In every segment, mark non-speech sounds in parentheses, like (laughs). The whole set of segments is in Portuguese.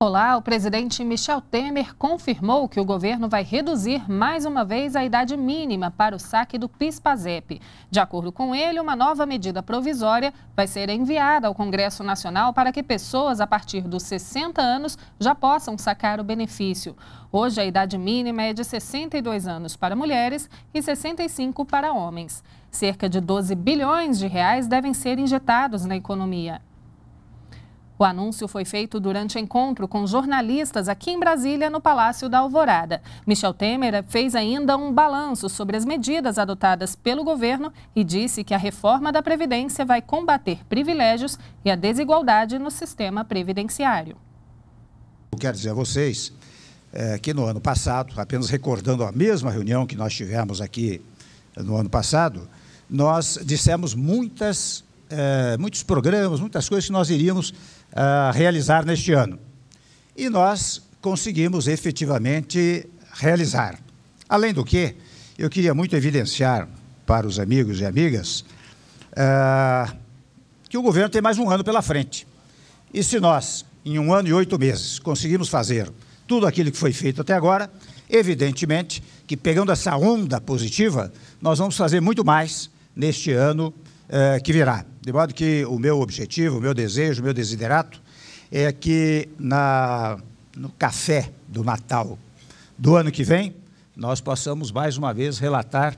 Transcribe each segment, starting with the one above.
Olá, o presidente Michel Temer confirmou que o governo vai reduzir mais uma vez a idade mínima para o saque do PIS-PASEP. De acordo com ele, uma nova medida provisória vai ser enviada ao Congresso Nacional para que pessoas a partir dos 60 anos já possam sacar o benefício. Hoje, a idade mínima é de 62 anos para mulheres e 65 para homens. Cerca de 12 bilhões de reais devem ser injetados na economia. O anúncio foi feito durante encontro com jornalistas aqui em Brasília, no Palácio da Alvorada. Michel Temer fez ainda um balanço sobre as medidas adotadas pelo governo e disse que a reforma da Previdência vai combater privilégios e a desigualdade no sistema previdenciário. Eu quero dizer a vocês é, que no ano passado, apenas recordando a mesma reunião que nós tivemos aqui no ano passado, nós dissemos muitas é, muitos programas, muitas coisas que nós iríamos é, realizar neste ano. E nós conseguimos efetivamente realizar. Além do que, eu queria muito evidenciar para os amigos e amigas é, que o governo tem mais um ano pela frente. E se nós, em um ano e oito meses, conseguimos fazer tudo aquilo que foi feito até agora, evidentemente que, pegando essa onda positiva, nós vamos fazer muito mais neste ano é, que virá. De modo que o meu objetivo, o meu desejo, o meu desiderato é que na, no café do Natal do ano que vem, nós possamos mais uma vez relatar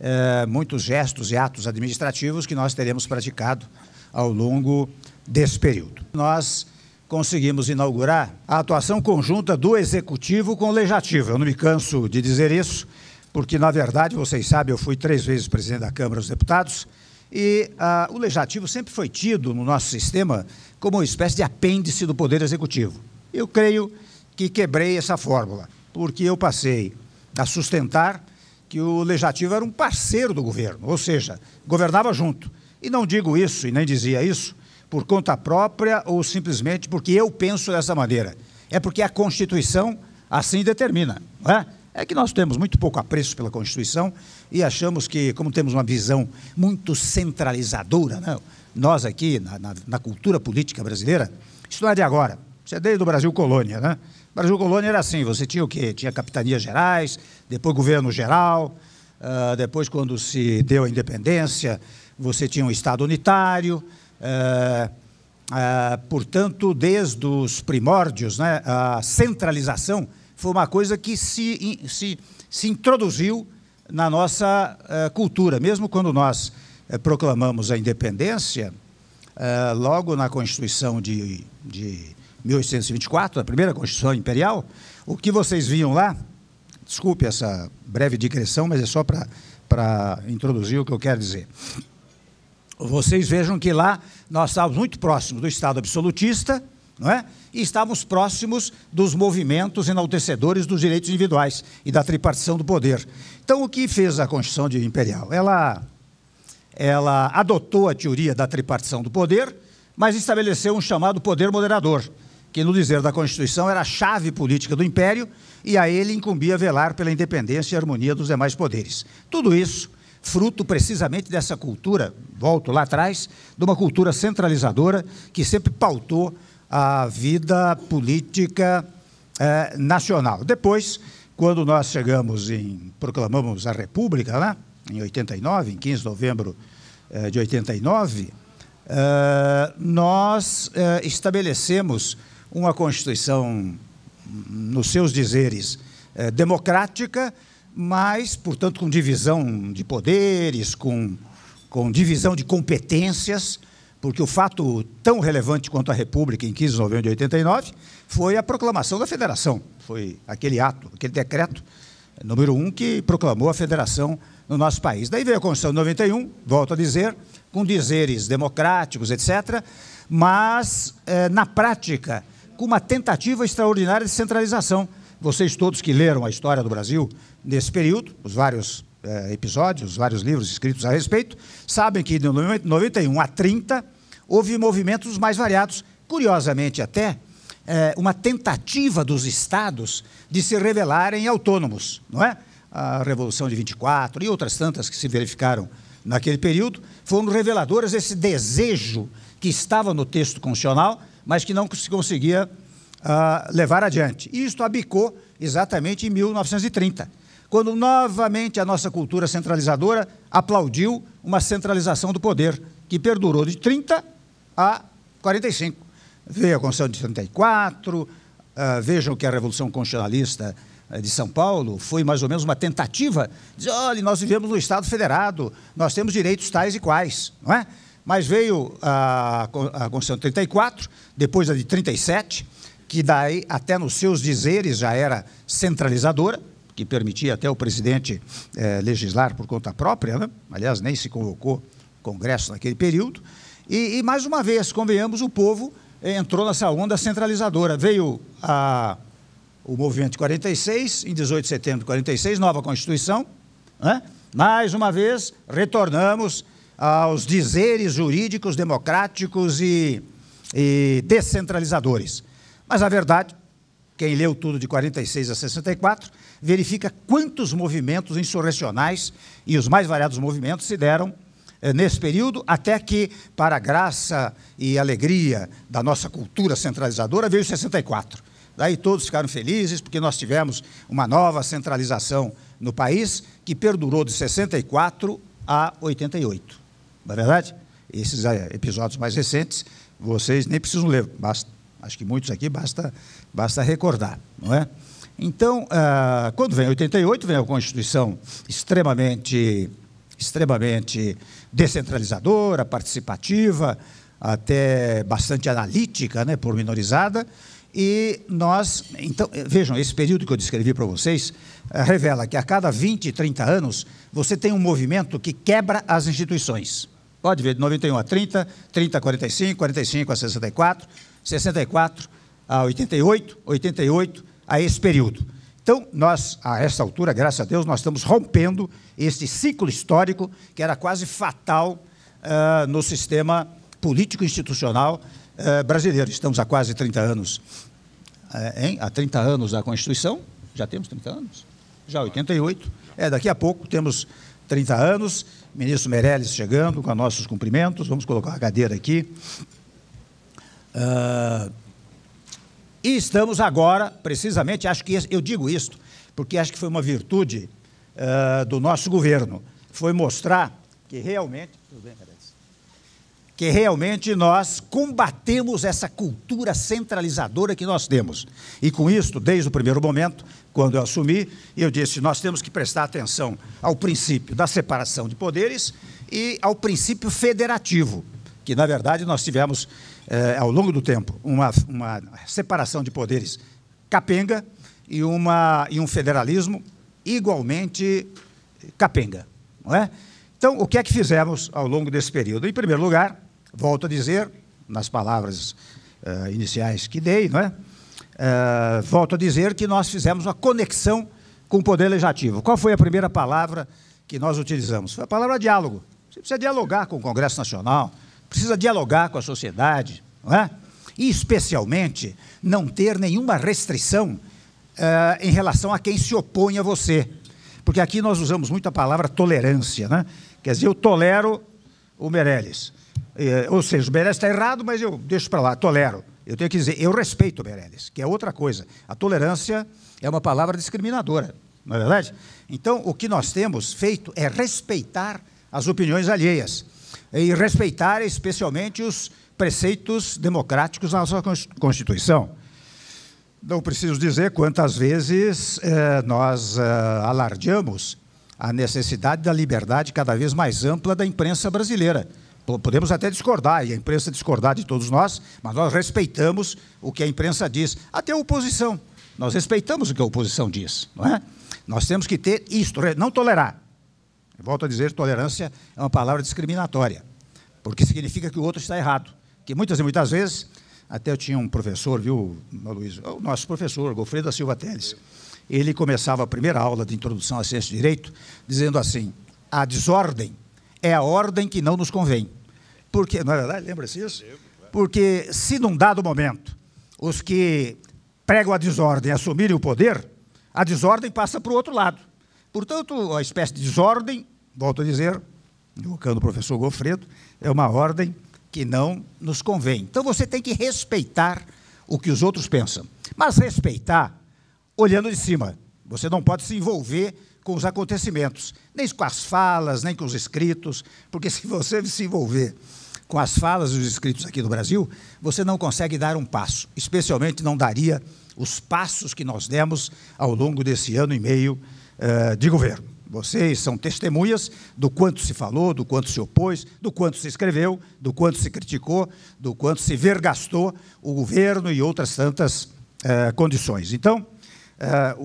é, muitos gestos e atos administrativos que nós teremos praticado ao longo desse período. Nós conseguimos inaugurar a atuação conjunta do Executivo com o Legislativo. Eu não me canso de dizer isso, porque, na verdade, vocês sabem, eu fui três vezes presidente da Câmara dos Deputados. E ah, o legislativo sempre foi tido no nosso sistema como uma espécie de apêndice do Poder Executivo. Eu creio que quebrei essa fórmula, porque eu passei a sustentar que o legislativo era um parceiro do governo, ou seja, governava junto. E não digo isso e nem dizia isso por conta própria ou simplesmente porque eu penso dessa maneira. É porque a Constituição assim determina. Não é? É que nós temos muito pouco apreço pela Constituição e achamos que, como temos uma visão muito centralizadora, nós aqui, na, na, na cultura política brasileira, isso não é de agora. Isso é desde o Brasil Colônia, né? O Brasil Colônia era assim, você tinha o quê? Tinha capitanias gerais, depois governo geral, uh, depois quando se deu a independência, você tinha um Estado unitário. Uh, uh, portanto, desde os primórdios, né, a centralização foi uma coisa que se, se, se introduziu na nossa eh, cultura. Mesmo quando nós eh, proclamamos a independência, eh, logo na Constituição de, de 1824, a primeira Constituição Imperial, o que vocês viam lá, desculpe essa breve digressão, mas é só para introduzir o que eu quero dizer. Vocês vejam que lá nós estávamos muito próximos do Estado absolutista, não é? E estávamos próximos dos movimentos enaltecedores dos direitos individuais e da tripartição do poder. Então, o que fez a Constituição Imperial? Ela, ela adotou a teoria da tripartição do poder, mas estabeleceu um chamado poder moderador, que, no dizer da Constituição, era a chave política do Império e a ele incumbia velar pela independência e harmonia dos demais poderes. Tudo isso fruto precisamente dessa cultura, volto lá atrás, de uma cultura centralizadora que sempre pautou à vida política eh, nacional. Depois, quando nós chegamos em, proclamamos a República né? em 89, em 15 de novembro eh, de 89, eh, nós eh, estabelecemos uma Constituição, nos seus dizeres, eh, democrática, mas, portanto, com divisão de poderes, com, com divisão de competências, porque o fato tão relevante quanto a República, em 15 de novembro de 89, foi a proclamação da Federação. Foi aquele ato, aquele decreto eh, número um que proclamou a Federação no nosso país. Daí veio a Constituição de 91, volto a dizer, com dizeres democráticos, etc., mas, eh, na prática, com uma tentativa extraordinária de centralização. Vocês todos que leram a história do Brasil nesse período, os vários eh, episódios, os vários livros escritos a respeito, sabem que de 91 a 30 houve movimentos mais variados, curiosamente até, é, uma tentativa dos estados de se revelarem autônomos, não é? A Revolução de 24 e outras tantas que se verificaram naquele período foram reveladoras desse desejo que estava no texto constitucional, mas que não se conseguia uh, levar adiante. E isto abicou exatamente em 1930, quando novamente a nossa cultura centralizadora aplaudiu uma centralização do poder que perdurou de 30 a 45. Veio a Constituição de 34, uh, vejam que a Revolução Constitucionalista eh, de São Paulo foi mais ou menos uma tentativa de dizer, olha, nós vivemos no Estado federado, nós temos direitos tais e quais, não é? Mas veio a, a Constituição de 34, depois a de 37, que daí até nos seus dizeres já era centralizadora, que permitia até o presidente eh, legislar por conta própria, né? aliás, nem se convocou Congresso naquele período, e, e, mais uma vez, convenhamos, o povo eh, entrou nessa onda centralizadora. Veio a, o movimento 46, em 18 de setembro de 46, nova Constituição. Né? Mais uma vez, retornamos aos dizeres jurídicos, democráticos e, e descentralizadores. Mas a verdade, quem leu tudo de 46 a 64, verifica quantos movimentos insurrecionais e os mais variados movimentos se deram eh, nesse período, até que, para a graça e alegria da nossa cultura centralizadora, veio 64. Daí todos ficaram felizes, porque nós tivemos uma nova centralização no país, que perdurou de 64 a 88. Na é verdade, esses eh, episódios mais recentes, vocês nem precisam ler, basta, acho que muitos aqui basta, basta recordar, não é? Então, ah, quando vem 88, vem a Constituição extremamente extremamente descentralizadora, participativa, até bastante analítica, né, pormenorizada. E nós, então, vejam, esse período que eu descrevi para vocês eh, revela que a cada 20, 30 anos você tem um movimento que quebra as instituições. Pode ver, de 91 a 30, 30 a 45, 45 a 64, 64 a 88, 88 a esse período. Então, nós, a esta altura, graças a Deus, nós estamos rompendo este ciclo histórico que era quase fatal uh, no sistema político-institucional uh, ah, brasileiro. Estamos há quase 30 anos. Uh, há 30 anos da Constituição, já temos 30 anos? Já 88. É, daqui a pouco temos 30 anos. Ministro Meirelles chegando com nossos cumprimentos. Vamos colocar a cadeira aqui. Uh, e estamos agora, precisamente, acho que eu digo isto, porque acho que foi uma virtude uh, do nosso governo, foi mostrar que realmente, que realmente nós combatemos essa cultura centralizadora que nós temos. E com isto, desde o primeiro momento, quando eu assumi, eu disse, nós temos que prestar atenção ao princípio da separação de poderes e ao princípio federativo que, na verdade, nós tivemos, eh, ao longo do tempo, uma, uma separação de poderes capenga e, uma, e um federalismo igualmente capenga. Não é? Então, o que é que fizemos ao longo desse período? Em primeiro lugar, volto a dizer, nas palavras eh, iniciais que dei, não é? Eh, volto a dizer que nós fizemos uma conexão com o poder legislativo. Qual foi a primeira palavra que nós utilizamos? Foi a palavra diálogo. Você precisa dialogar com o Congresso Nacional, precisa dialogar com a sociedade, não é? e especialmente não ter nenhuma restrição uh, em relação a quem se opõe a você. Porque aqui nós usamos muito a palavra tolerância. Né? Quer dizer, eu tolero o Meirelles. Eh, ou seja, o Meirelles está errado, mas eu deixo para lá, tolero. Eu tenho que dizer, eu respeito o Meirelles, que é outra coisa. A tolerância é uma palavra discriminadora, não é verdade? Então, o que nós temos feito é respeitar as opiniões alheias e respeitar especialmente os preceitos democráticos da nossa Constituição. Não preciso dizer quantas vezes eh, nós eh, alardeamos a necessidade da liberdade cada vez mais ampla da imprensa brasileira. Podemos até discordar, e a imprensa discordar de todos nós, mas nós respeitamos o que a imprensa diz, até a oposição. Nós respeitamos o que a oposição diz, não é? Nós temos que ter isto, não tolerar, Volto a dizer, tolerância é uma palavra discriminatória, porque significa que o outro está errado. Que muitas e muitas vezes, até eu tinha um professor, viu, Luiz, o nosso professor, Gofredo da Silva Teles, ele começava a primeira aula de introdução à ciência de direito dizendo assim: a desordem é a ordem que não nos convém. Porque, não é verdade? Lembra-se isso? Porque se num dado momento os que pregam a desordem assumirem o poder, a desordem passa para o outro lado. Portanto, a espécie de desordem, volto a dizer, invocando o professor Gofredo, é uma ordem que não nos convém. Então você tem que respeitar o que os outros pensam, mas respeitar olhando de cima. Você não pode se envolver com os acontecimentos, nem com as falas, nem com os escritos, porque (laughs) se você se envolver com as falas e os escritos aqui do Brasil, você não consegue dar um passo, especialmente não daria os passos que nós demos ao longo desse ano e meio eh, de governo. Vocês são testemunhas do quanto se falou, do quanto se opôs, do quanto se escreveu, do quanto se criticou, do quanto se vergastou o governo e outras tantas uh, condições. Então, uh,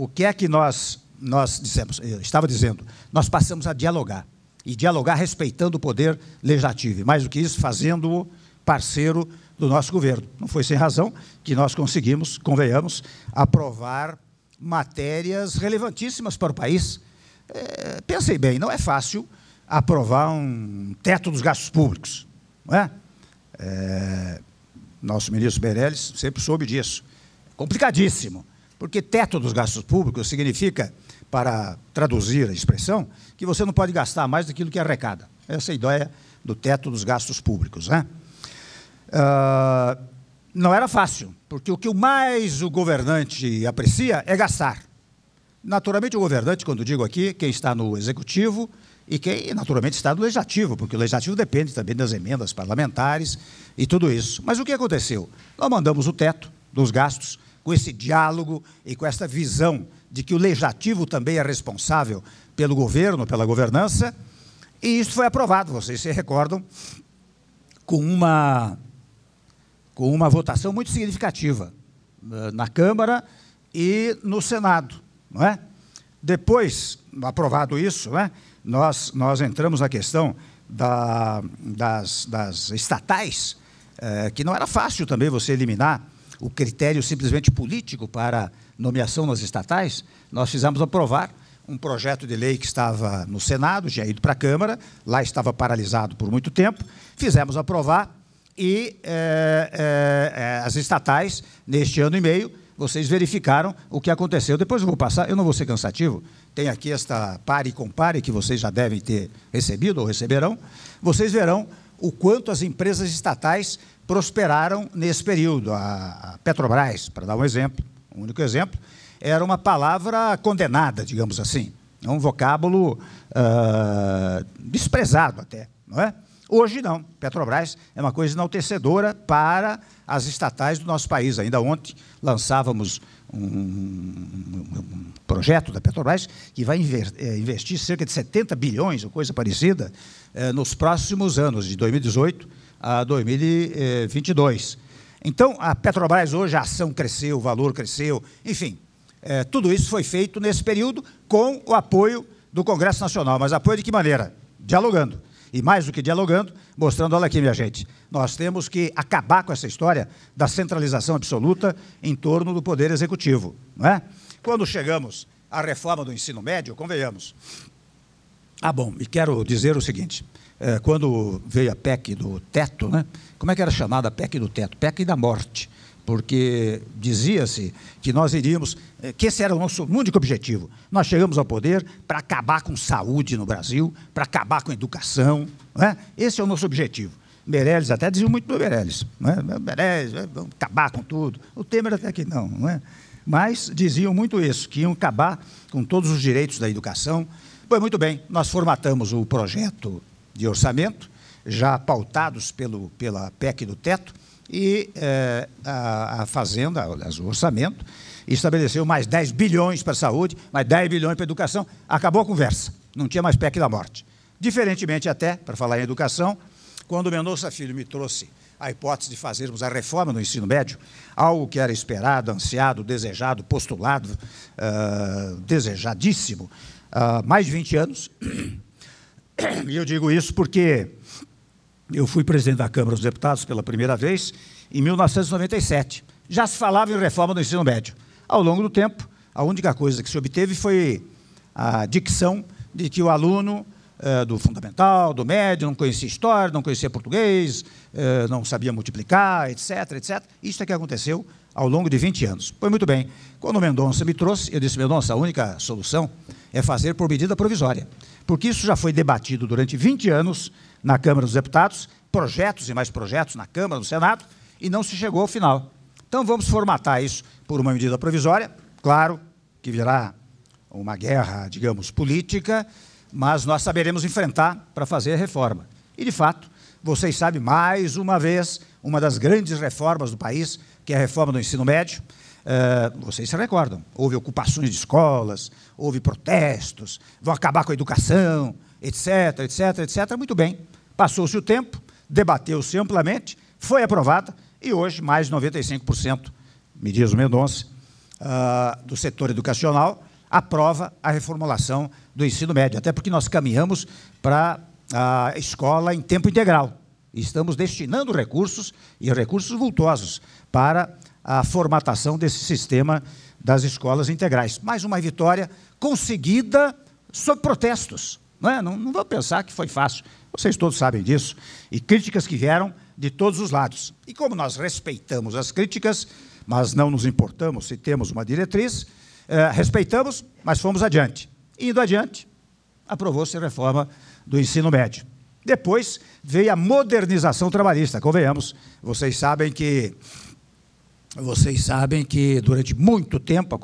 o que é que nós, nós dissemos? Eu estava dizendo, nós passamos a dialogar. E dialogar respeitando o poder legislativo. E mais do que isso, fazendo-o parceiro do nosso governo. Não foi sem razão que nós conseguimos, convenhamos, aprovar matérias relevantíssimas para o país. É, pensei bem, não é fácil aprovar um teto dos gastos públicos. Não é? é nosso ministro Meirelles sempre soube disso. É complicadíssimo, porque teto dos gastos públicos significa, para traduzir a expressão, que você não pode gastar mais daquilo que é arrecada. Essa é a ideia do teto dos gastos públicos. Né? Uh, não era fácil, porque o que mais o governante aprecia é gastar. Naturalmente, o governante, quando digo aqui, quem está no executivo e quem, naturalmente, está no legislativo, porque o legislativo depende também das emendas parlamentares e tudo isso. Mas o que aconteceu? Nós mandamos o teto dos gastos com esse diálogo e com essa visão de que o legislativo também é responsável pelo governo, pela governança, e isso foi aprovado, vocês se recordam, com uma com uma votação muito significativa eh, na Câmara e no Senado. Não é? Depois, aprovado isso, né, nós, nós entramos na questão da, das, das, estatais, é, que não era fácil também você eliminar o critério simplesmente político para nomeação nas estatais. Nós fizemos aprovar um projeto de lei que estava no Senado, já ido para a Câmara, lá estava paralisado por muito tempo, fizemos aprovar e é, é, é, as estatais, neste ano e meio, vocês verificaram o que aconteceu. Depois eu vou passar, eu não vou ser cansativo. Tem aqui esta pare e compare que vocês já devem ter recebido ou receberão. Vocês verão o quanto as empresas estatais prosperaram nesse período. A Petrobras, para dar um exemplo, um único exemplo, era uma palavra condenada, digamos assim. É um vocábulo uh, desprezado até, não é? Hoje não. Petrobras é uma coisa enaltecedora para as estatais do nosso país. Ainda ontem lançávamos um, um projeto da Petrobras que vai eh, investir cerca de 70 bilhões, ou coisa parecida, eh, nos próximos anos, de 2018 a 2022. Então, a Petrobras hoje, a ação cresceu, o valor cresceu, enfim, é, tudo isso foi feito nesse período com o apoio do Congresso Nacional. Mas apoio de que maneira? Dialogando e mais do que dialogando, mostrando, olha aqui, minha gente, nós temos que acabar com essa história da centralização absoluta em torno do poder executivo. Não é? Quando chegamos à reforma do ensino médio, convenhamos. Ah, bom, e quero dizer o seguinte: eh, quando veio a PEC do teto, né, como é que era chamada a PEC do teto? PEC da morte porque dizia-se que nós iríamos, eh, que esse era o nosso único objetivo. Nós chegamos ao poder para acabar com saúde no Brasil, para acabar com educação, é? esse é o nosso objetivo. Meirelles até dizia muito do Meirelles, não é? Meirelles, é, vamos acabar com tudo. O Temer até que não, não é? Mas diziam muito isso, que iam acabar com todos os direitos da educação. Pois muito bem, nós formatamos o projeto de orçamento, já pautados pelo, pela PEC do teto, e é, a, a, Fazenda, o orçamento, estabeleceu mais 10 bilhões para a saúde, mais 10 bilhões para a educação. Acabou a conversa. Não tinha mais PEC da morte. Diferentemente até, para falar em educação, quando o Mendonça Filho me trouxe a hipótese de fazermos a reforma no ensino médio, algo que era esperado, ansiado, desejado, postulado, uh, desejadíssimo, há uh, mais de 20 anos. (coughs) E eu digo isso porque eu fui presidente da Câmara dos Deputados pela primeira vez em 1997. Já se falava em reforma do ensino médio. Ao longo do tempo, a única coisa que se obteve foi a dicção de que o aluno eh, do fundamental, do médio, não conhecia história, não conhecia português, eh, não sabia multiplicar, etc, etc. Isso é que aconteceu ao longo de 20 anos. Pois muito bem, quando Mendonça me trouxe, eu disse, Mendonça, a única solução é fazer por medida provisória, porque isso já foi debatido durante 20 anos na Câmara dos Deputados, projetos e mais projetos na Câmara, no Senado, e não se chegou ao final. Então vamos formatar isso por uma medida provisória, claro que virá uma guerra, digamos, política, mas nós saberemos enfrentar para fazer a reforma. E, de fato, vocês sabem, mais uma vez, uma das grandes reformas do país, que é a reforma do ensino médio, Uh, vocês se recordam, houve ocupações de escolas, houve protestos, vão acabar com a educação, etc, etc, etc. Muito bem. Passou-se o tempo, debateu-se amplamente, foi aprovada e hoje mais de 95%, me diz o Mendonça, uh, do setor educacional, aprova a reformulação do ensino médio, até porque nós caminhamos para a escola em tempo integral. Estamos destinando recursos, e recursos vultosos, para a formatação desse sistema das escolas integrais. Mais uma vitória conseguida sob protestos. Não, é? não, não vou pensar que foi fácil. Vocês todos sabem disso. E críticas que vieram de todos os lados. E como nós respeitamos as críticas, mas não nos importamos se temos uma diretriz, eh, respeitamos, mas fomos adiante. Indo adiante, aprovou-se a reforma do ensino médio. Depois veio a modernização trabalhista. Convenhamos, vocês sabem que vocês sabem que durante muito tempo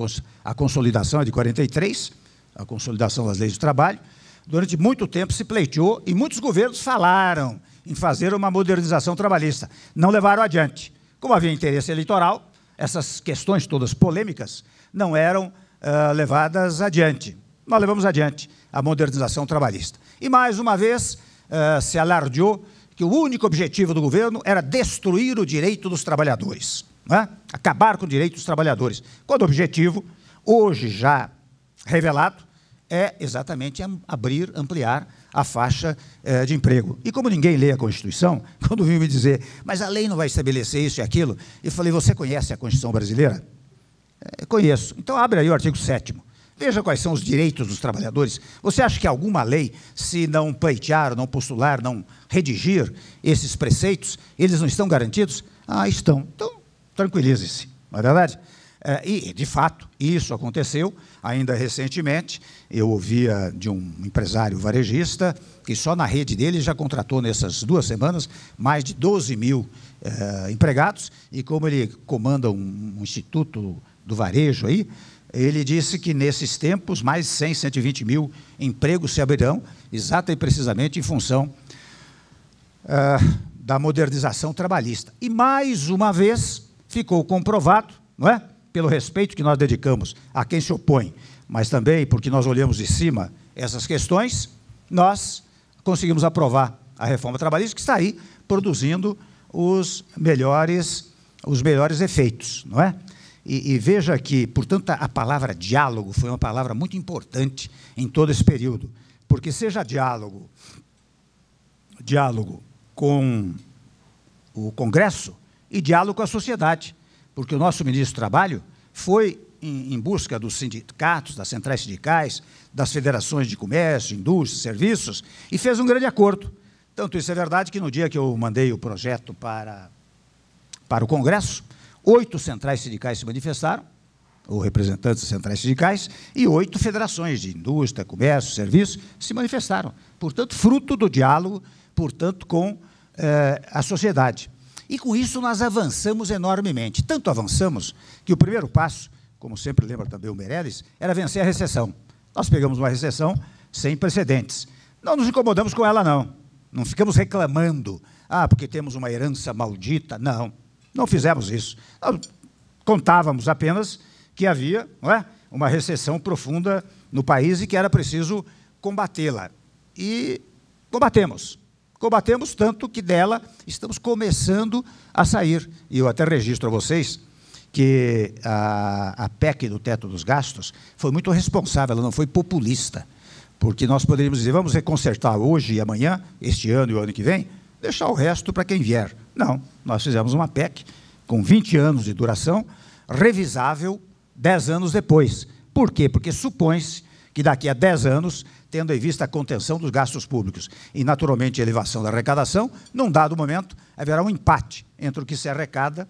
a, a consolidação é de 43, a consolidação das leis do trabalho, durante muito tempo se pleiteou e muitos governos falaram em fazer uma modernização trabalhista. Não levaram adiante. Como havia interesse eleitoral, essas questões todas polêmicas não eram uh, levadas adiante. Nós levamos adiante a modernização trabalhista. E, mais uma vez, uh, se alardeou que o único objetivo do governo era destruir o direito dos trabalhadores, é? acabar com o direito dos trabalhadores. Quando o objetivo, hoje já revelado, é exatamente abrir, ampliar a faixa eh, de emprego. E como ninguém lê a Constituição, (laughs) quando viu me dizer, mas a lei não vai estabelecer isso e aquilo, eu falei, você conhece a Constituição brasileira? É, conheço. Então abre aí o artigo 7 Veja quais são os direitos dos trabalhadores. Você acha que alguma lei, se não pleitear, não postular, não redigir esses preceitos, eles não estão garantidos? Ah, estão. Então, tranquilize-se, não é verdade? É, e, de fato, isso aconteceu. Ainda recentemente, eu ouvia de um empresário varejista que só na rede dele já contratou, nessas duas semanas, mais de 12 mil eh, empregados. E como ele comanda um, um instituto do varejo aí, ele disse que nesses tempos mais de 100, 120 mil empregos se abrirão, exata e precisamente em função é, da modernização trabalhista. E mais uma vez ficou comprovado, não é? pelo respeito que nós dedicamos a quem se opõe, mas também porque nós olhamos de cima essas questões, nós conseguimos aprovar a reforma trabalhista que está aí produzindo os melhores, os melhores efeitos, não é? E, e veja que, portanto, a palavra diálogo foi uma palavra muito importante em todo esse período, porque seja diálogo, diálogo com o Congresso e diálogo com a sociedade porque o nosso ministro do Trabalho foi em, em busca dos sindicatos, das centrais sindicais, das federações de comércio, indústria, serviços, e fez um grande acordo. Tanto isso é verdade que no dia que eu mandei o projeto para, para o Congresso, oito centrais sindicais se manifestaram, ou representantes das centrais sindicais, e oito federações de indústria, comércio, serviços se manifestaram. Portanto, fruto do diálogo, portanto, com eh, a sociedade. E com isso nós avançamos enormemente. Tanto avançamos que o primeiro passo, como sempre lembra também o Meirelles, era vencer a recessão. Nós pegamos uma recessão sem precedentes. Não nos incomodamos com ela, não. Não ficamos reclamando, ah, porque temos uma herança maldita. Não, não fizemos isso. Nós contávamos apenas que havia é, uma recessão profunda no país e que era preciso combatê-la. E combatemos. Combatemos tanto que dela estamos começando a sair. E eu até registro a vocês que a, a PEC do teto dos gastos foi muito responsável, ela não foi populista. Porque nós poderíamos dizer, vamos reconsertar hoje e amanhã, este ano e o ano que vem, deixar o resto para quem vier. Não, nós fizemos uma PEC com 20 anos de duração, revisável 10 anos depois. Por quê? Porque supõe-se que daqui a 10 anos tendo em vista a contenção dos gastos públicos e, naturalmente, a elevação da arrecadação, num dado momento haverá um empate entre o que se arrecada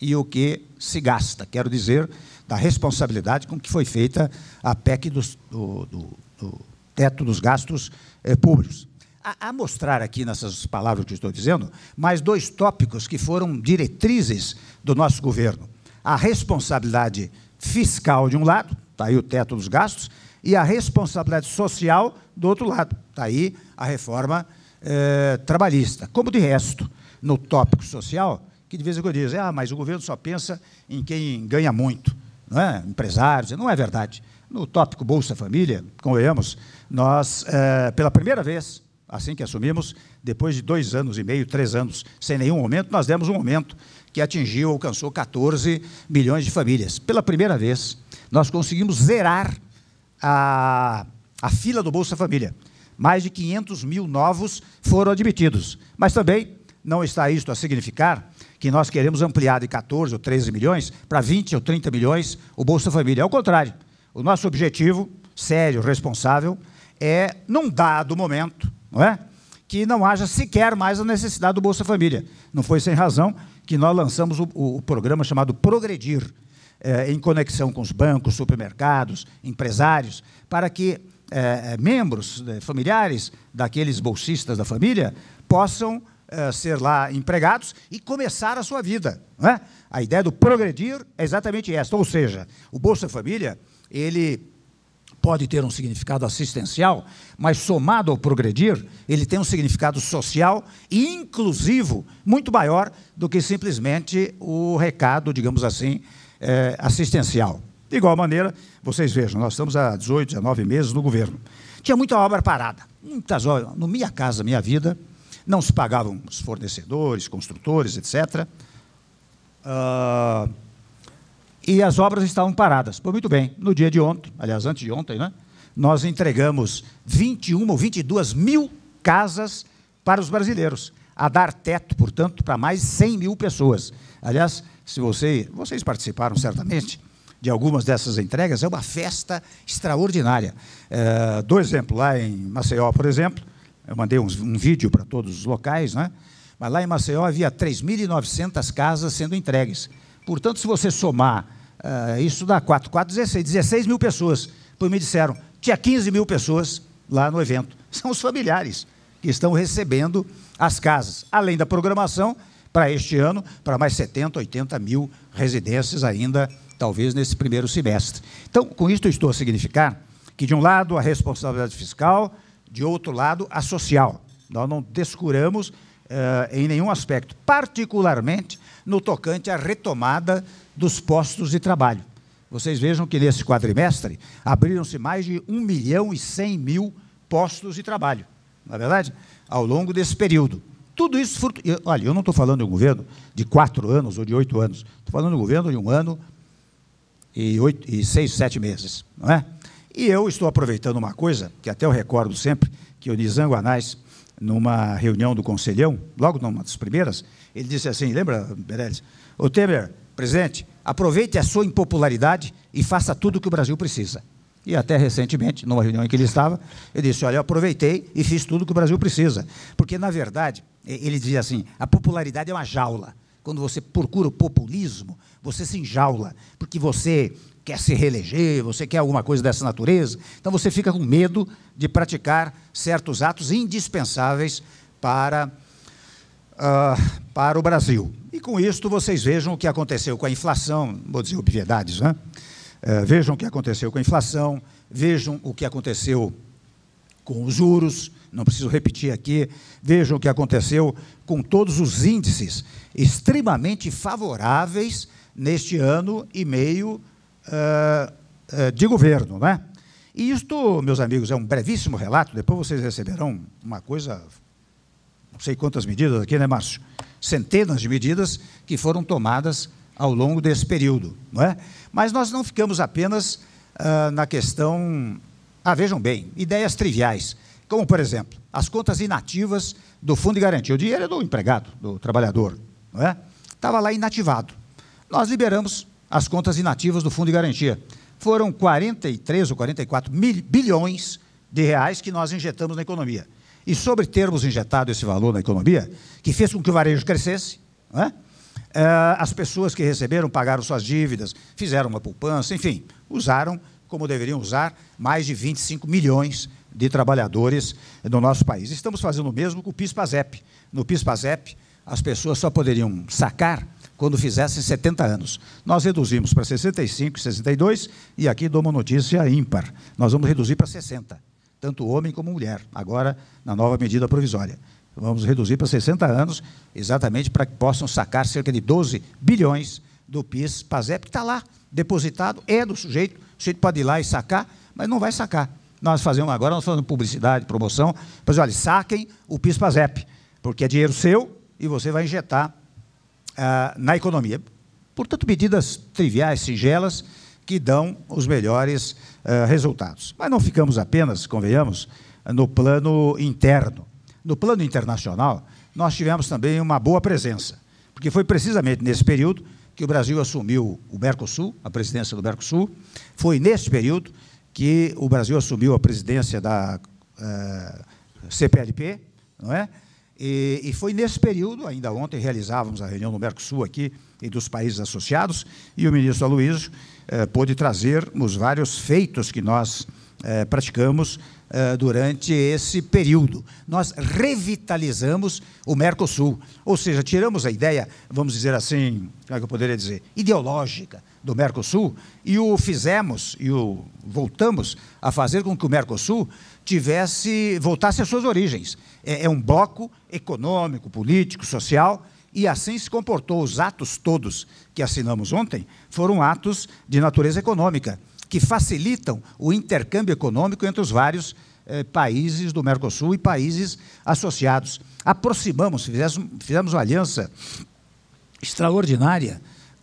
e o que se gasta. Quero dizer, da responsabilidade com que foi feita a PEC do, do, do, do teto dos gastos eh, públicos. A, a, mostrar aqui, nessas palavras que estou dizendo, mais dois tópicos que foram diretrizes do nosso governo. A responsabilidade fiscal, de um lado, está aí o teto dos gastos, e a responsabilidade social do outro lado. Está aí a reforma eh, trabalhista. Como de resto, no tópico social, que de vez em quando dizem, ah, mas o governo só pensa em quem ganha muito, não é? empresários, não é verdade. No tópico Bolsa Família, convenhamos, nós, eh, pela primeira vez, assim que assumimos, depois de dois anos e meio, três anos, sem nenhum aumento, nós demos um aumento que atingiu, alcançou 14 milhões de famílias. Pela primeira vez, nós conseguimos zerar a, a fila do Bolsa Família. Mais de 500 mil novos foram admitidos. Mas também não está isto a significar que nós queremos ampliar de 14 ou 13 milhões para 20 ou 30 milhões o Bolsa Família. Ao contrário, o nosso objetivo, sério, responsável, é, num dado momento, não é? que não haja sequer mais a necessidade do Bolsa Família. Não foi sem razão que nós lançamos o, o programa chamado Progredir, eh, em conexão com os bancos, supermercados, empresários, para que eh, membros, eh, familiares daqueles bolsistas da família possam ser lá empregados e começar a sua vida. É? A ideia do progredir é exatamente esta, ou seja, o Bolsa Família, ele pode ter um significado assistencial, mas somado ao progredir, ele tem um significado social e inclusivo muito maior do que simplesmente o recado, digamos assim, é, assistencial. De igual maneira, vocês vejam, nós estamos há 18, 19 meses no governo. Tinha muita obra parada, muitas obras. No Minha Casa Minha Vida, não se pagavam os fornecedores, construtores, etc. Uh, ah, e as obras estavam paradas. Foi muito bem. No dia de ontem, aliás, antes de ontem, né, nós entregamos 21 ou 22 mil casas para os brasileiros, a dar teto, portanto, para mais de 100 mil pessoas. Aliás, se você, vocês participaram certamente de algumas dessas entregas, é uma festa extraordinária. É, do exemplo, lá em Maceió, por exemplo, eu mandei um vídeo para todos os locais, né? mas lá em Maceió havia 3.900 casas sendo entregues. Portanto, se você somar, uh, isso dá 4, 4, 16, 16 mil pessoas. Pois me disseram, tinha 15 mil pessoas lá no evento. (laughs) São os familiares que estão recebendo as casas. Além da programação, para este ano, para mais 70, 80 mil residências ainda, talvez nesse primeiro semestre. Então, com isto estou a significar que, de um lado, a responsabilidade fiscal, de outro lado, a social. Nós não descuramos uh, em nenhum aspecto, particularmente no tocante à retomada dos postos de trabalho. Vocês vejam que nesse quadrimestre abriram-se mais de 1 milhão e 100 mil postos de trabalho, na é verdade, ao longo desse período. Tudo isso. Furto... Eu, olha, eu não estou falando de um governo de quatro anos ou de oito anos. Estou falando de um governo de um ano e, oito, e seis, sete meses. Não é? E eu estou aproveitando uma coisa, que até eu recordo sempre, que o Nizam Guanais, numa reunião do Conselhão, logo numa das primeiras, ele disse assim: lembra, Meirelles? Ô Temer, presidente, aproveite a sua impopularidade e faça tudo o que o Brasil precisa. E até recentemente, numa reunião em que ele estava, ele disse: Olha, eu aproveitei e fiz tudo o que o Brasil precisa. Porque, na verdade, ele dizia assim: a popularidade é uma jaula. Quando você procura o populismo, você se enjaula, porque você quer se reeleger, você quer alguma coisa dessa natureza. Então você fica com medo de praticar certos atos indispensáveis para, uh, para o Brasil. E com isto vocês vejam o que aconteceu com a inflação, vou dizer obviedades, né? Uh, vejam o que aconteceu com a inflação, vejam o que aconteceu com os juros, não preciso repetir aqui, vejam o que aconteceu com todos os índices extremamente favoráveis neste ano e meio uh, uh, de governo. Né? E isto, meus amigos, é um brevíssimo relato, depois vocês receberão uma coisa, não sei quantas medidas aqui, né, Márcio? Centenas de medidas que foram tomadas ao longo desse período. Não é? Mas nós não ficamos apenas uh, na questão. Ah, vejam bem, ideias triviais como, por exemplo, as contas inativas do fundo de garantia. O dinheiro é do empregado, do trabalhador, não é? Estava lá inativado. Nós liberamos as contas inativas do fundo de garantia. Foram 43 ou 44 mil, bilhões de reais que nós injetamos na economia. E sobre termos injetado esse valor na economia, que fez com que o varejo crescesse, é? Eh, as pessoas que receberam pagaram suas dívidas, fizeram uma poupança, enfim, usaram como deveriam usar mais de 25 milhões de trabalhadores do nosso país. Estamos fazendo o mesmo com o PIS-PASEP. No PIS-PASEP, as pessoas só poderiam sacar quando fizessem 70 anos. Nós reduzimos para 65, 62 e aqui dou uma notícia ímpar. Nós vamos reduzir para 60, tanto homem como mulher, agora na nova medida provisória. Vamos reduzir para 60 anos, exatamente para que possam sacar cerca de 12 bilhões do PIS, PASEP, que está lá, depositado, é do sujeito, o sujeito pode ir lá e sacar, mas não vai sacar. Nós fazemos agora, nós fazemos publicidade, promoção. Mas olha, saquem o pis zep porque é dinheiro seu e você vai injetar ah, na economia. Portanto, medidas triviais, singelas, que dão os melhores ah, resultados. Mas não ficamos apenas, convenhamos, no plano interno. No plano internacional, nós tivemos também uma boa presença, porque foi precisamente nesse período que o Brasil assumiu o Mercosul, a presidência do Mercosul. Foi nesse período que o Brasil assumiu a presidência da eh, CPLP, não é? E, e, foi nesse período, ainda ontem realizávamos a reunião do Mercosul aqui e dos países associados, e o ministro Aloysio eh, pôde trazer os vários feitos que nós eh, praticamos eh, durante esse período. Nós revitalizamos o Mercosul, ou seja, tiramos a ideia, vamos dizer assim, como é que eu poderia dizer, ideológica do Mercosul e o fizemos e o voltamos a fazer com que o Mercosul tivesse voltasse às suas origens. É, é um bloco econômico, político, social e assim se comportou. Os atos todos que assinamos ontem foram atos de natureza econômica que facilitam o intercâmbio econômico entre os vários eh, países do Mercosul e países associados. Aproximamos, fizemos, fizemos uma aliança extraordinária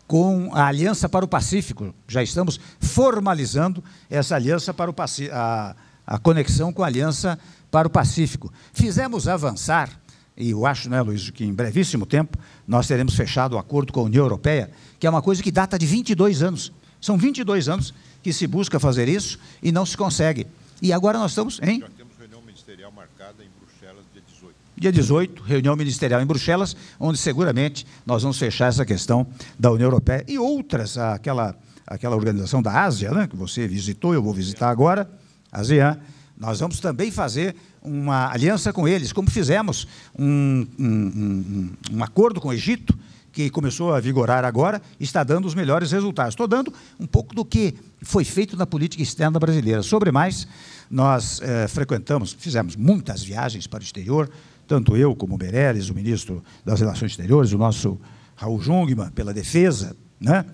com a Aliança para o Pacífico. Já estamos formalizando essa aliança para o Paci a, a conexão com a Aliança para o Pacífico. Fizemos avançar, e eu acho, né, Luiz, que em brevíssimo tempo nós teremos fechado o acordo com a União Europeia, que é uma coisa que data de 22 anos. São 22 anos que se busca fazer isso e não se consegue. E agora nós estamos em. Já temos reunião ministerial marcada em Bruxelas, dia 18. Dia 18, reunião ministerial em Bruxelas, onde seguramente nós vamos fechar essa questão da União Europeia e outras, aquela, aquela organização da Ásia, né, que você visitou, eu vou visitar agora, ASEAN. Nós vamos também fazer uma aliança com eles, como fizemos um, um, um, um acordo com o Egito, que começou a vigorar agora, está dando os melhores resultados. Estou dando um pouco do que foi feito na política externa brasileira. Sobre mais, nós eh, frequentamos, fizemos muitas viagens para o exterior, tanto eu como o Meirelles, o ministro das Relações Exteriores, o nosso Raul Jungmann, pela defesa, né?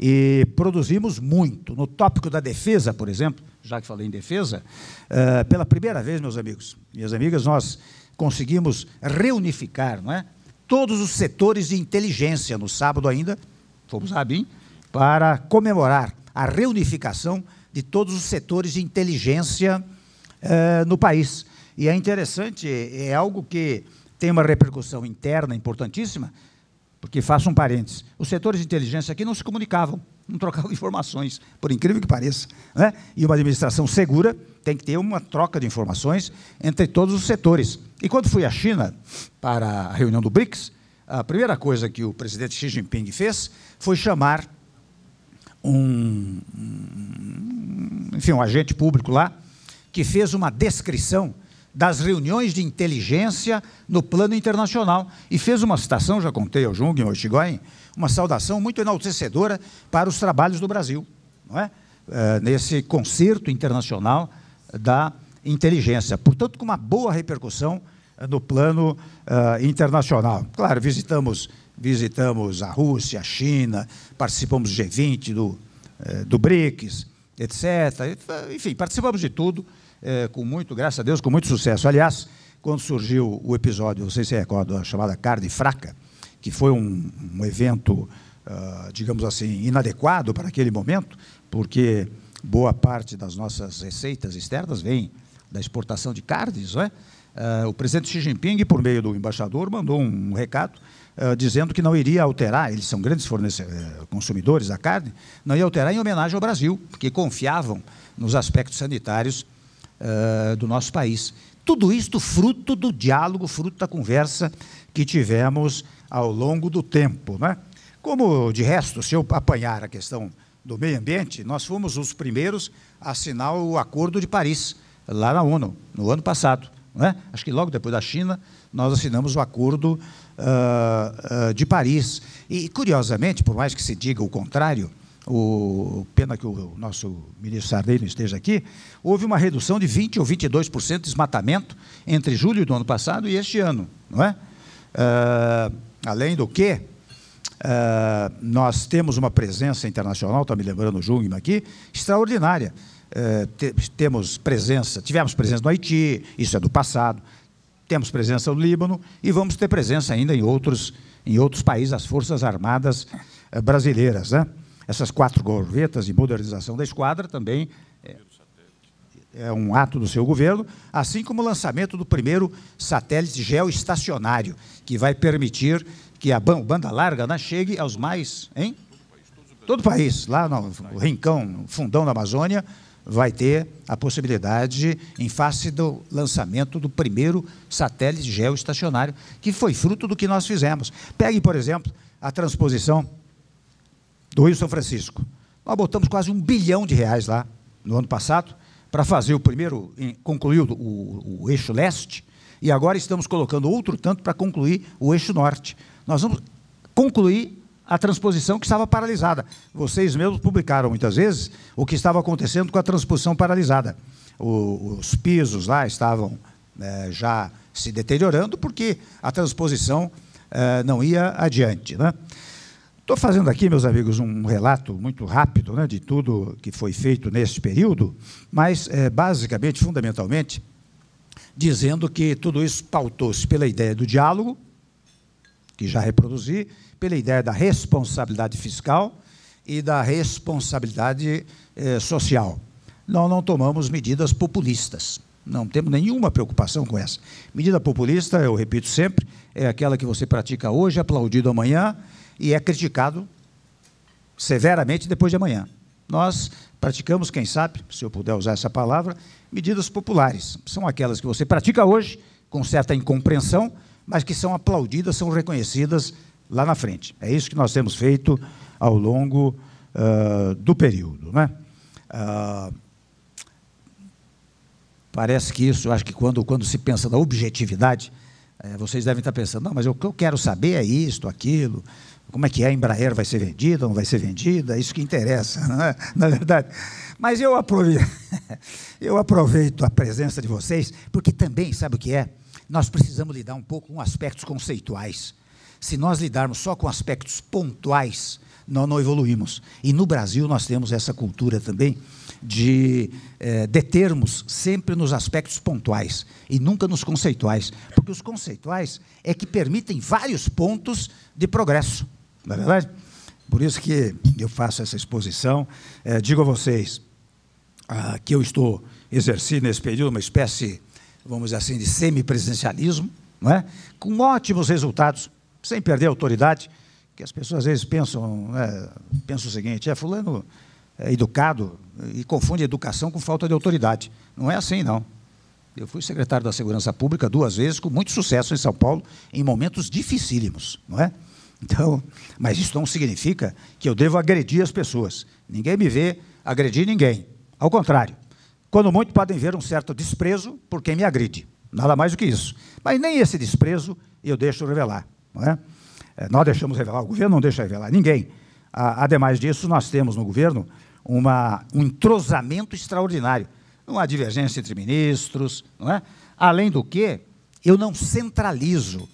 e produzimos muito. No tópico da defesa, por exemplo, já que falei em defesa, eh, pela primeira vez, meus amigos, minhas amigas, nós conseguimos reunificar não é? todos os setores de inteligência no sábado ainda, fomos a Abim, para comemorar a reunificação de todos os setores de inteligência eh, no país. E é interessante, é algo que tem uma repercussão interna importantíssima, porque faço um parênteses, os setores de inteligência aqui não se comunicavam, não trocavam (laughs) informações, por incrível que pareça. Né? E uma administração segura tem que ter uma troca de informações entre todos os setores. E quando fui à China para a reunião do BRICS, a primeira coisa que o presidente Xi Jinping fez foi chamar um, enfim, um agente público lá que fez uma descrição das reuniões de inteligência no plano internacional e fez uma citação, já contei ao Jung e ao Ishigoyen, uma saudação muito enaltecedora para os trabalhos do Brasil, não é? Eh, nesse concerto internacional da inteligência. Portanto, com uma boa repercussão eh, no plano uh, internacional. Claro, visitamos, visitamos a Rússia, a China, participamos do G20, eh, do, do BRICS, etc. Enfim, participamos de tudo, com muito, graças a Deus, com muito sucesso. Aliás, quando surgiu o episódio, não sei se recorda, a chamada Carne Fraca, que foi um, um evento, uh, digamos assim, inadequado para aquele momento, porque boa parte das nossas receitas externas vem da exportação de carnes, não é? Uh, o presidente Xi Jinping, por meio do embaixador, mandou um recado uh, ah, dizendo que não iria alterar, eles são grandes eh, consumidores da carne, não ia alterar em homenagem ao Brasil, porque confiavam nos aspectos sanitários uh, do nosso país. Tudo isto fruto do diálogo, fruto da conversa que tivemos ao longo do tempo. É? Como, de resto, se eu apanhar a questão do Meio Ambiente, nós fomos os primeiros a assinar o Acordo de Paris, lá na ONU, no ano passado. É? Acho que logo depois da China, nós assinamos o Acordo uh, uh, de Paris. E, curiosamente, por mais que se diga o contrário, o, pena que o, nosso ministro Sarney não esteja aqui, houve uma redução de 20% ou 22% de desmatamento entre julho do ano passado e este ano. Não é? Uh, além do que, ah, nós temos uma presença internacional, está me lembrando o Jungmann aqui, extraordinária. Ah, temos presença, tivemos presença no Haiti, isso é do passado, temos presença no Líbano e vamos ter presença ainda em outros, em outros países, as Forças Armadas ah, brasileiras. Né? Essas quatro gorjetas de modernização da esquadra também é, é um ato do seu governo, assim como o lançamento do primeiro satélite geoestacionário, que vai permitir que a banda larga né, chegue aos mais, hein? Todo o país, lá no rincão, no fundão da Amazônia, vai ter a possibilidade, em face do lançamento do primeiro satélite geoestacionário, que foi fruto do que nós fizemos. Pegue, por exemplo, a transposição do Rio São Francisco. Nós botamos quase um bilhão de reais lá no ano passado para fazer o primeiro, concluir o, o, o eixo leste, e agora estamos colocando outro tanto para concluir o eixo norte. Nós vamos concluir a transposição que estava paralisada. Vocês mesmos publicaram muitas vezes o que estava acontecendo com a transposição paralisada. O, os pisos lá estavam é, já se deteriorando porque a transposição é, não ia adiante. Né? Estou fazendo aqui, meus amigos, um relato muito rápido né, de tudo que foi feito nesse período, mas é, basicamente, fundamentalmente, dizendo que tudo isso pautou-se pela ideia do diálogo, que já reproduzi, pela ideia da responsabilidade fiscal e da responsabilidade eh, social. Nós não tomamos medidas populistas. Não temos nenhuma preocupação com essa. Medida populista, eu repito sempre, é aquela que você pratica hoje, aplaudido amanhã e é criticado severamente depois de amanhã. Nós praticamos, quem sabe, se eu puder usar essa palavra, medidas populares. São aquelas que você pratica hoje, com certa incompreensão, mas que são aplaudidas, são reconhecidas lá na frente. É isso que nós temos feito ao longo uh, do período. Né? Uh, parece que isso, acho que quando, quando se pensa na objetividade, é, vocês devem estar pensando, não, mas o que eu quero saber é isto, aquilo, como é que é, a Embraer vai ser vendida, não vai ser vendida, é isso que interessa, (laughs) não é? na verdade. Mas eu aproveito, (laughs) eu aproveito a presença de vocês, porque também, sabe o que é? nós precisamos lidar um pouco com aspectos conceituais. Se nós lidarmos só com aspectos pontuais, nós não evoluímos. E no Brasil nós temos essa cultura também de é, determos sempre nos aspectos pontuais e nunca nos conceituais, porque os conceituais é que permitem vários pontos de progresso, não é verdade? Por isso que eu faço essa exposição, é, digo a vocês ah, que eu estou exercendo nesse período uma espécie vamos dizer assim, de semipresidencialismo, não é? com ótimos resultados, sem perder a autoridade, que as pessoas às vezes pensam, é, pensam o seguinte, é fulano é educado e confunde educação com falta de autoridade. Não é assim, não. Eu fui secretário da Segurança Pública duas vezes, com muito sucesso em São Paulo, em momentos dificílimos, não é? Então, mas isso não significa que eu devo agredir as pessoas. Ninguém me vê agredir ninguém. Ao contrário, quando muito podem ver um certo desprezo por quem me agride. Nada mais do que isso. Mas nem esse desprezo eu deixo revelar. Não é? é nós deixamos revelar, o governo não deixa revelar, ninguém. Ademais disso, nós temos no governo uma, um entrosamento extraordinário. Não há divergência entre ministros, não é? Além do que, eu não centralizo.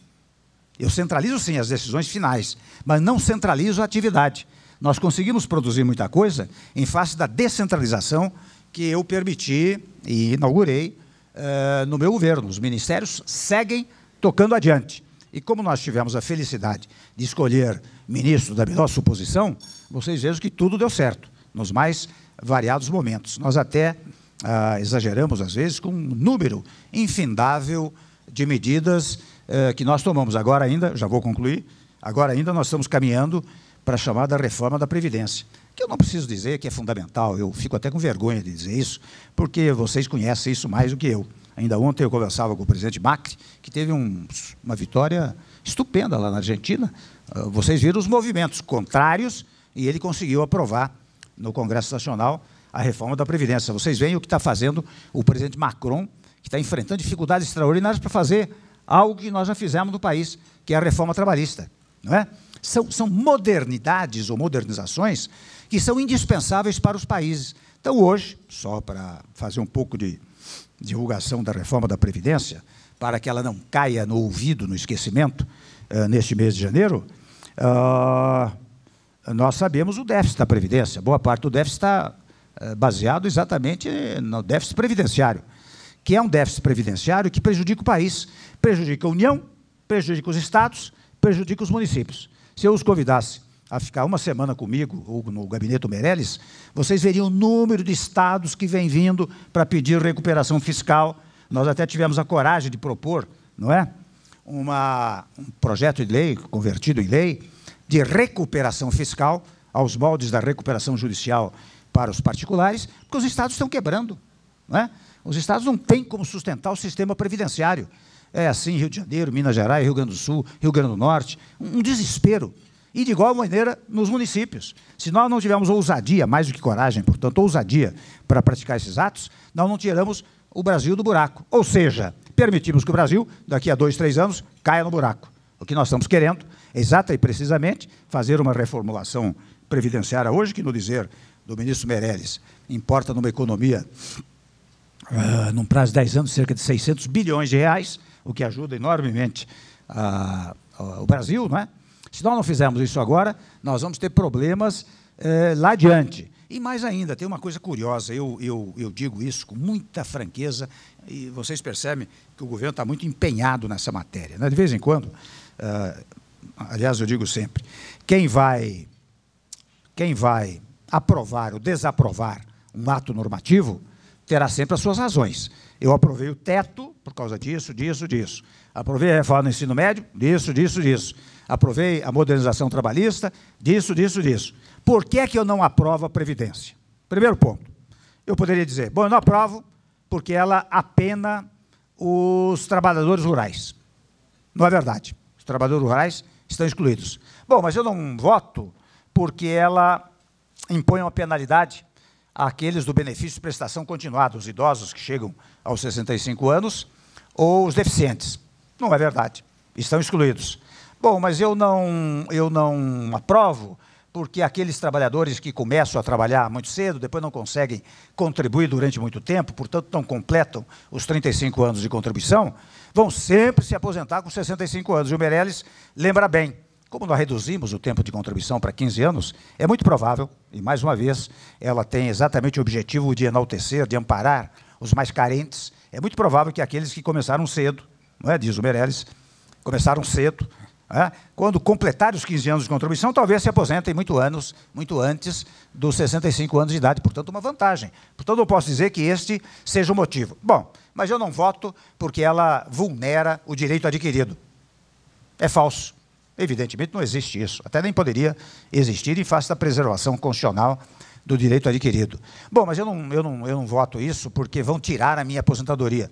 Eu centralizo, sim, as decisões finais, mas não centralizo a atividade. Nós conseguimos produzir muita coisa em face da descentralização que eu permiti e inaugurei eh, no meu governo. Os ministérios seguem tocando adiante. E como nós tivemos a felicidade de escolher ministro da melhor suposição, vocês vejam que tudo deu certo, nos mais variados momentos. Nós até ah, exageramos, às vezes, com um número infindável de medidas eh, que nós tomamos. Agora ainda, já vou concluir, agora ainda nós estamos caminhando para a chamada reforma da Previdência que eu não preciso dizer que é fundamental, eu fico até com vergonha de dizer isso, porque vocês conhecem isso mais do que eu. Ainda ontem eu conversava com o presidente Macri, que teve um, uma vitória estupenda lá na Argentina. Ah, vocês viram os movimentos contrários e ele conseguiu aprovar no Congresso Nacional a reforma da Previdência. Vocês veem o que está fazendo o presidente Macron, que está enfrentando dificuldades extraordinárias para fazer algo que nós já fizemos no país, que é a reforma trabalhista. Não é? São, são modernidades ou modernizações que são indispensáveis para os países. Então, hoje, só para fazer um pouco de divulgação da reforma da Previdência, para que ela não caia no ouvido, no esquecimento, uh, neste mês de janeiro, uh, nós sabemos o déficit da Previdência. Boa parte do déficit está uh, baseado exatamente no déficit previdenciário, que é um déficit previdenciário que prejudica o país, prejudica a União, prejudica os estados, prejudica os municípios. Se eu os convidasse a ficar uma semana comigo, ou no gabinete Meirelles, vocês veriam o número de estados que vem vindo para pedir recuperação fiscal. Nós até tivemos a coragem de propor, não é? Uma, um projeto de lei, convertido em lei, de recuperação fiscal, aos moldes da recuperação judicial para os particulares, porque os estados estão quebrando. Não é? Os estados não têm como sustentar o sistema previdenciário. É assim Rio de Janeiro, Minas Gerais, Rio Grande do Sul, Rio Grande do Norte. Um desespero. E de igual maneira nos municípios. Se nós não tivermos ousadia, mais do que coragem, portanto, ousadia para praticar esses atos, nós não tiramos o Brasil do buraco. Ou seja, permitimos que o Brasil, daqui a dois, três anos, caia no buraco. O que nós estamos querendo, é exata e precisamente, fazer uma reformulação previdenciária hoje, que no dizer do ministro Meirelles, importa numa economia, uh, num prazo de 10 anos, cerca de 600 bilhões de reais, o que ajuda enormemente a, a, o Brasil, não é? Se nós não fizermos isso agora, nós vamos ter problemas eh, lá adiante. E mais ainda, tem uma coisa curiosa, eu, eu, eu digo isso com muita franqueza, e vocês percebem que o governo está muito empenhado nessa matéria. Né? De vez em quando, uh, aliás, eu digo sempre, quem vai, quem vai aprovar ou desaprovar um ato normativo terá sempre as suas razões. Eu aprovei o teto por causa disso, disso, disso. Aprovei a reforma do ensino médio, disso, disso, disso. Aprovei a modernização trabalhista, disso, disso, disso. Por que, é que eu não aprovo a Previdência? Primeiro ponto. Eu poderia dizer, bom, eu não aprovo porque ela apena os trabalhadores rurais. Não é verdade. Os trabalhadores rurais estão excluídos. Bom, mas eu não voto porque ela impõe uma penalidade aqueles do benefício de prestação continuada, os idosos que chegam aos 65 anos, ou os deficientes. Não é verdade. Estão excluídos. Bom, mas eu não, eu não aprovo, porque aqueles trabalhadores que começam a trabalhar muito cedo, depois não conseguem contribuir durante muito tempo, portanto não completam os 35 anos de contribuição, vão sempre se aposentar com 65 anos. E o Meirelles lembra bem, como nós reduzimos o tempo de contribuição para 15 anos, é muito provável, e mais uma vez, ela tem exatamente o objetivo de enaltecer, de amparar os mais carentes. É muito provável que aqueles que começaram cedo, não é, diz o Meirelles, começaram cedo, é? quando completarem os 15 anos de contribuição, talvez se aposentem muito anos, muito antes dos 65 anos de idade. Portanto, uma vantagem. Portanto, eu posso dizer que este seja o motivo. Bom, mas eu não voto porque ela vulnera o direito adquirido. É falso. Evidentemente não existe isso, até nem poderia existir em face da preservação constitucional do direito adquirido. Bom, mas eu não, eu não, eu não voto isso porque vão tirar a minha aposentadoria.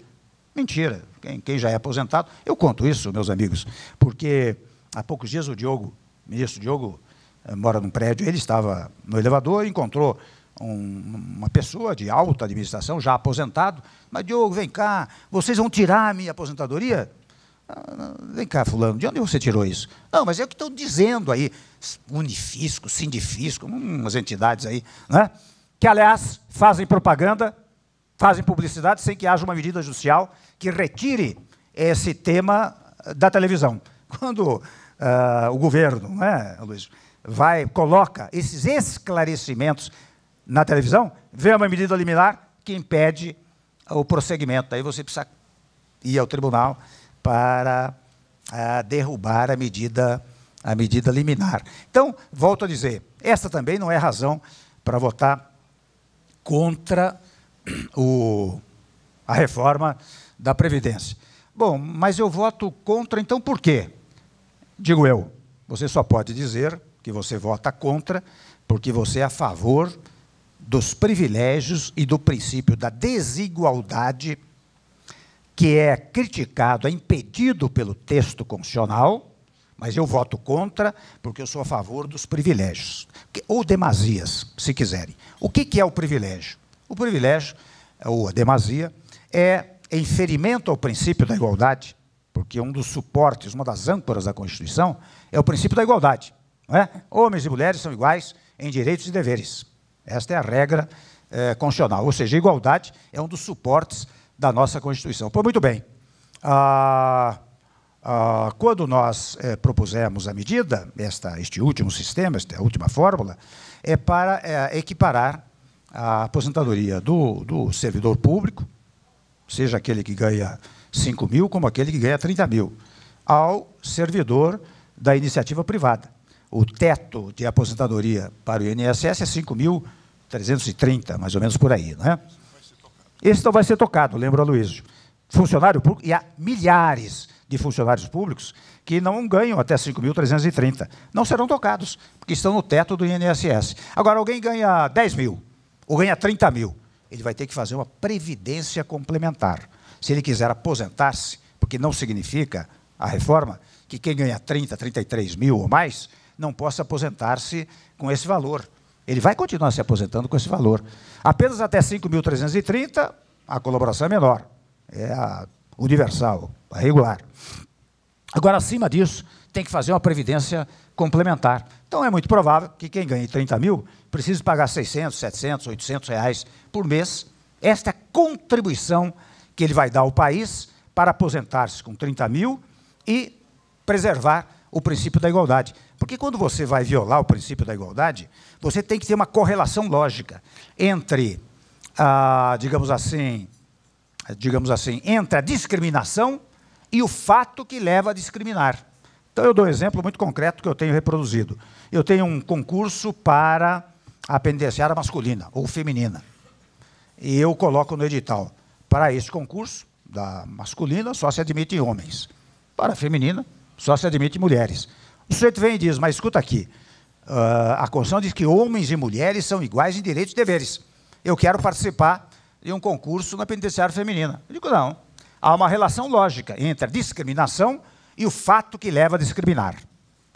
Mentira, quem, quem já é aposentado, eu conto isso, meus amigos, porque há poucos dias o Diogo, ministro Diogo, eh, mora num prédio, ele estava no elevador e encontrou um, uma pessoa de alta administração, já aposentado, mas Diogo, vem cá, vocês vão tirar a minha aposentadoria? vem cá, fulano, de onde você tirou isso? Não, mas é o que estão dizendo aí, Unifisco, Sindifisco, umas entidades aí, né? que, aliás, fazem propaganda, fazem publicidade sem que haja uma medida judicial que retire esse tema eh, da televisão. (laughs) Quando uh, o governo, né, Luiz, vai, coloca esses esclarecimentos na televisão, vem uma medida liminar que impede o prosseguimento. Aí você precisa ir ao tribunal para ah, derrubar a medida, a medida liminar. Então, volto a dizer, esta também não é razão para votar contra o, a reforma da Previdência. Bom, mas eu voto contra, então por quê? Digo eu, você só pode dizer que você vota contra porque você é a favor dos privilégios e do princípio da desigualdade que é criticado, é impedido pelo texto constitucional, mas eu voto contra porque eu sou a favor dos privilégios, ou demasias, se quiserem. O que, é o privilégio? O privilégio, ou a demasia, é em ferimento ao princípio da igualdade, porque um dos suportes, uma das âncoras da Constituição, é o princípio da igualdade. É? Homens e mulheres são iguais em direitos e deveres. Esta é a regra é, constitucional. Ou seja, a igualdade é um dos suportes da nossa Constituição. Pois muito bem, ah, ah, quando nós eh, propusemos a medida, esta, este último sistema, esta última fórmula, é para eh, equiparar a aposentadoria do, do servidor público, seja aquele que ganha 5 mil, como aquele que ganha 30 mil, ao servidor da iniciativa privada. O teto de aposentadoria para o INSS é 5.330, mais ou menos por aí. Não é? Esse não vai ser tocado, lembra, Luísio? Funcionário público, e há milhares de funcionários públicos que não ganham até 5.330. Não serão tocados, porque estão no teto do INSS. Agora, alguém ganha 10 mil, ou ganha 30 mil, ele vai ter que fazer uma previdência complementar. Se ele quiser aposentar-se, porque não significa a reforma que quem ganha 30, 33 mil ou mais não possa aposentar-se com esse valor. Ele vai continuar se aposentando com esse valor. Apenas até 5.330, a colaboração é menor. É a universal, a regular. Agora, acima disso, tem que fazer uma previdência complementar. Então, é muito provável que quem ganhe 30 mil precise pagar 600, 700, 800 reais por mês. Esta é a contribuição que ele vai dar ao país para aposentar-se com 30 mil e preservar o princípio da igualdade. Porque quando você vai violar o princípio da igualdade, você tem que ter uma correlação lógica entre, ah, digamos assim, digamos assim, entre a discriminação e o fato que leva a discriminar. Então eu dou um exemplo muito concreto que eu tenho reproduzido. Eu tenho um concurso para a penitenciária masculina ou feminina. E eu coloco no edital, para esse concurso da masculina só se admite homens. Para a feminina, só se admite mulheres. O sujeito vem e diz, mas escuta aqui, ah, a Constituição diz que homens e mulheres são iguais em direitos e deveres. Eu quero participar de um concurso na penitenciária feminina. Eu digo, não. Há uma relação lógica entre a discriminação e o fato que leva a discriminar.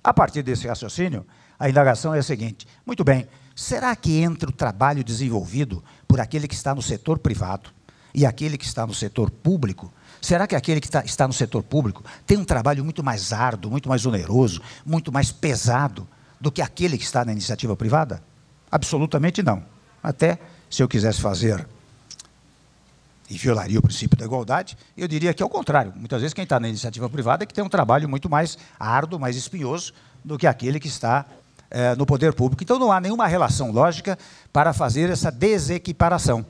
A partir desse raciocínio, a indagação é a seguinte: muito bem, será que entre o trabalho desenvolvido por aquele que está no setor privado e aquele que está no setor público, Será que aquele que tá, está, no setor público tem um trabalho muito mais árduo, muito mais oneroso, muito mais pesado do que aquele que está na iniciativa privada? Absolutamente não. Até se eu quisesse fazer e violaria o princípio da igualdade, eu diria que é o contrário. Muitas vezes quem está na iniciativa privada é que tem um trabalho muito mais árduo, mais espinhoso do que aquele que está eh, no poder público. Então não há nenhuma relação lógica para fazer essa desequiparação.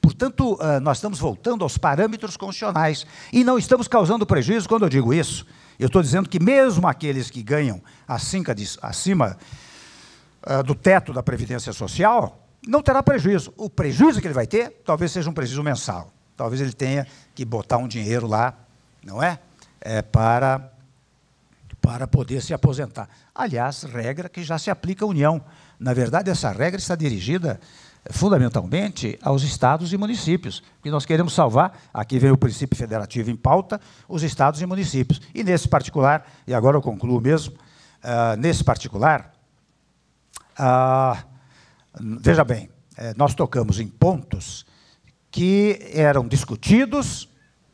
Portanto, eh, nós estamos voltando aos parâmetros constitucionais e não estamos causando prejuízo quando eu digo isso. Eu estou dizendo que mesmo aqueles que ganham acima, ah, do teto da Previdência Social, não terá prejuízo. O prejuízo que ele vai ter talvez seja um prejuízo mensal. Talvez ele tenha que botar um dinheiro lá, não é? é para para poder se aposentar. Aliás, regra que já se aplica à União. Na verdade, essa regra está dirigida eh, fundamentalmente aos estados e municípios, porque nós queremos salvar, aqui vem o princípio federativo em pauta, os estados e municípios. E nesse particular, e agora eu concluo mesmo, uh, nesse particular, uh, veja bem, eh, nós tocamos em pontos que eram discutidos,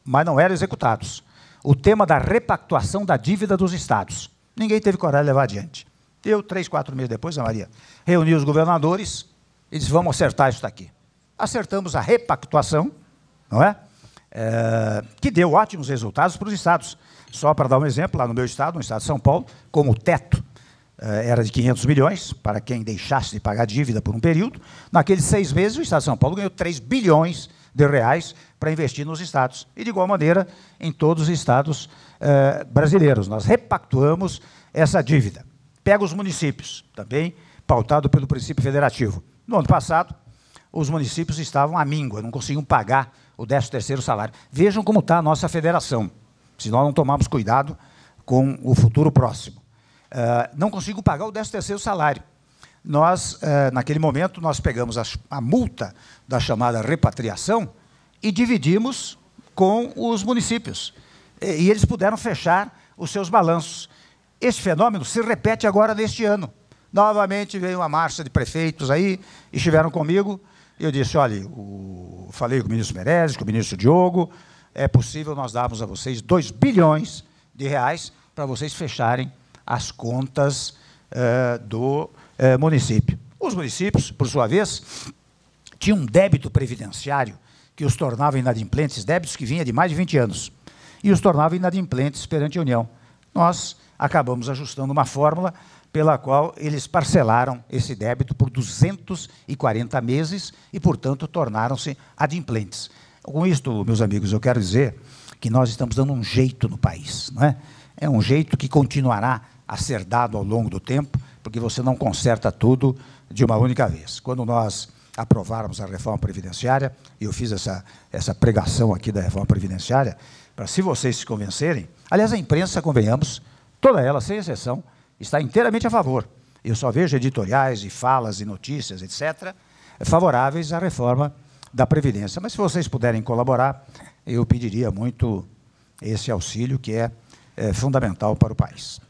mas não eram executados o tema da repactuação da dívida dos estados. Ninguém teve coragem de levar adiante. Eu, três, quatro meses depois, a Maria, reuni os governadores e disse: vamos acertar isso daqui. Acertamos a repactuação, não é? é que deu ótimos resultados para os estados. Só para dar um exemplo, lá no meu estado, no estado de São Paulo, como o teto é, era de 500 milhões, para quem deixasse de pagar dívida por um período, naqueles seis meses o estado de São Paulo ganhou 3 bilhões de reais para investir nos estados. E, de igual maneira, em todos os estados eh, brasileiros. Nós repactuamos essa dívida. Pega os municípios, também pautado pelo princípio federativo. No ano passado, os municípios estavam à míngua, não conseguiam pagar o 13º salário. Vejam como está a nossa federação, se nós não tomarmos cuidado com o futuro próximo. Eh, não consigo pagar o 13º salário. Nós, eh, naquele momento, nós pegamos a multa da chamada repatriação, e dividimos com os municípios. E, eles puderam fechar os seus balanços. Esse fenômeno se repete agora neste ano. Novamente veio uma marcha de prefeitos aí, estiveram comigo. E eu disse: olha, o... falei com o ministro Meirelles, com o ministro Diogo, é possível nós darmos a vocês 2 bilhões de reais para vocês fecharem as contas eh, do eh, município. Os municípios, por sua vez, tinham um débito previdenciário que os tornava inadimplentes, débitos que vinha de mais de 20 anos, e os tornava inadimplentes perante a União. Nós acabamos ajustando uma fórmula pela qual eles parcelaram esse débito por 240 meses e, portanto, tornaram-se adimplentes. Com isto, meus amigos, eu quero dizer que nós estamos dando um jeito no país. Não é? é um jeito que continuará a ser dado ao longo do tempo, porque você não conserta tudo de uma única vez. Quando nós aprovarmos a reforma previdenciária, e eu fiz essa, essa pregação aqui da reforma previdenciária, para se vocês se convencerem, aliás, a imprensa, convenhamos, toda ela, sem exceção, está inteiramente a favor. Eu só vejo editoriais e falas e notícias, etc., favoráveis à reforma da Previdência. Mas se vocês puderem colaborar, eu pediria muito esse auxílio que é, é fundamental para o país.